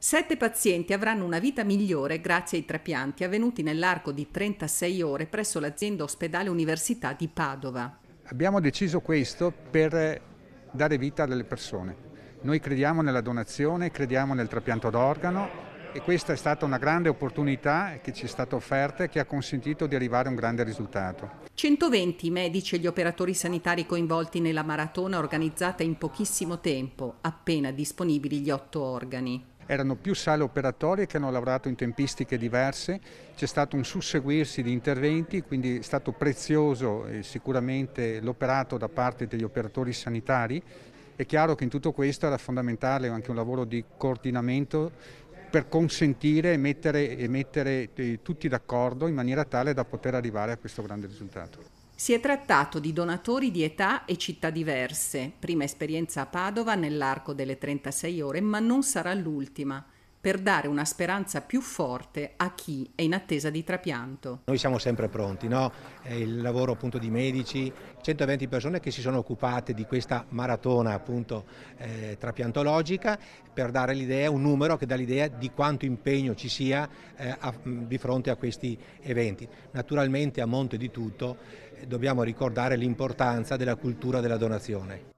Sette pazienti avranno una vita migliore grazie ai trapianti avvenuti nell'arco di 36 ore presso l'azienda ospedale Università di Padova. Abbiamo deciso questo per dare vita alle persone. Noi crediamo nella donazione, crediamo nel trapianto d'organo e questa è stata una grande opportunità che ci è stata offerta e che ha consentito di arrivare a un grande risultato. 120 medici e gli operatori sanitari coinvolti nella maratona organizzata in pochissimo tempo, appena disponibili gli otto organi erano più sale operatorie che hanno lavorato in tempistiche diverse, c'è stato un susseguirsi di interventi, quindi è stato prezioso eh, sicuramente l'operato da parte degli operatori sanitari. È chiaro che in tutto questo era fondamentale anche un lavoro di coordinamento per consentire e mettere, e mettere eh, tutti d'accordo in maniera tale da poter arrivare a questo grande risultato. Si è trattato di donatori di età e città diverse, prima esperienza a Padova nell'arco delle 36 ore, ma non sarà l'ultima per dare una speranza più forte a chi è in attesa di trapianto. Noi siamo sempre pronti, no? il lavoro appunto di medici, 120 persone che si sono occupate di questa maratona appunto eh, trapiantologica per dare l'idea, un numero che dà l'idea di quanto impegno ci sia eh, a, di fronte a questi eventi. Naturalmente a monte di tutto eh, dobbiamo ricordare l'importanza della cultura della donazione.